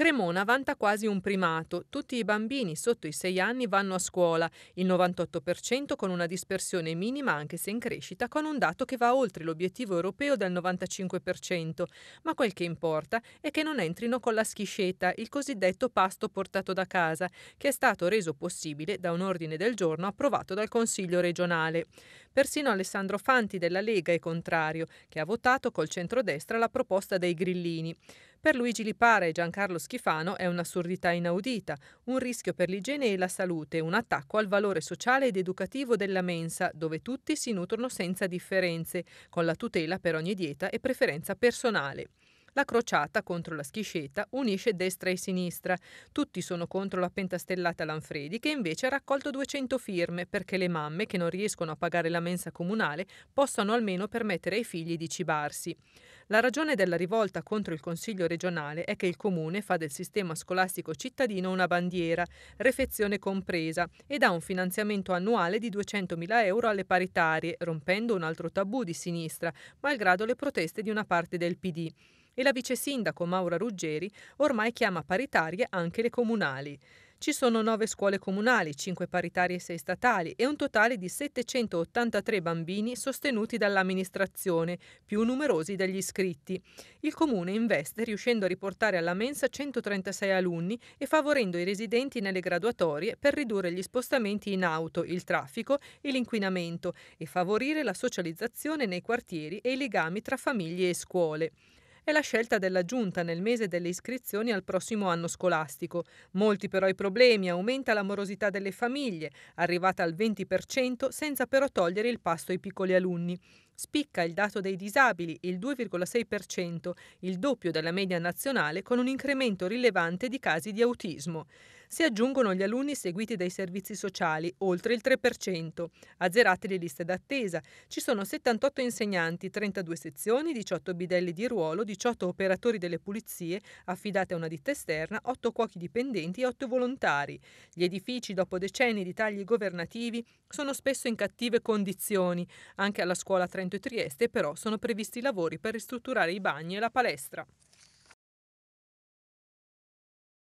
Cremona vanta quasi un primato. Tutti i bambini sotto i 6 anni vanno a scuola, il 98% con una dispersione minima anche se in crescita, con un dato che va oltre l'obiettivo europeo del 95%. Ma quel che importa è che non entrino con la schiscetta, il cosiddetto pasto portato da casa, che è stato reso possibile da un ordine del giorno approvato dal Consiglio regionale. Persino Alessandro Fanti della Lega è contrario, che ha votato col centrodestra la proposta dei grillini. Per Luigi Lipara e Giancarlo Schifano è un'assurdità inaudita, un rischio per l'igiene e la salute, un attacco al valore sociale ed educativo della mensa, dove tutti si nutrono senza differenze, con la tutela per ogni dieta e preferenza personale. La crociata contro la schisceta unisce destra e sinistra. Tutti sono contro la pentastellata Lanfredi che invece ha raccolto 200 firme perché le mamme che non riescono a pagare la mensa comunale possano almeno permettere ai figli di cibarsi. La ragione della rivolta contro il Consiglio regionale è che il Comune fa del sistema scolastico cittadino una bandiera, refezione compresa, e dà un finanziamento annuale di 200.000 euro alle paritarie, rompendo un altro tabù di sinistra, malgrado le proteste di una parte del PD e la vice sindaco Maura Ruggeri ormai chiama paritarie anche le comunali. Ci sono nove scuole comunali, cinque paritarie e sei statali e un totale di 783 bambini sostenuti dall'amministrazione, più numerosi degli iscritti. Il comune investe riuscendo a riportare alla mensa 136 alunni e favorendo i residenti nelle graduatorie per ridurre gli spostamenti in auto, il traffico e l'inquinamento e favorire la socializzazione nei quartieri e i legami tra famiglie e scuole è la scelta della Giunta nel mese delle iscrizioni al prossimo anno scolastico. Molti però i problemi, aumenta la morosità delle famiglie, arrivata al 20% senza però togliere il pasto ai piccoli alunni. Spicca il dato dei disabili, il 2,6%, il doppio della media nazionale, con un incremento rilevante di casi di autismo. Si aggiungono gli alunni seguiti dai servizi sociali, oltre il 3%. Azzerate le liste d'attesa. Ci sono 78 insegnanti, 32 sezioni, 18 bidelli di ruolo, 18 operatori delle pulizie, affidate a una ditta esterna, 8 cuochi dipendenti e 8 volontari. Gli edifici, dopo decenni di tagli governativi, sono spesso in cattive condizioni. Anche alla scuola 30 Agrigento e Trieste però sono previsti lavori per ristrutturare i bagni e la palestra.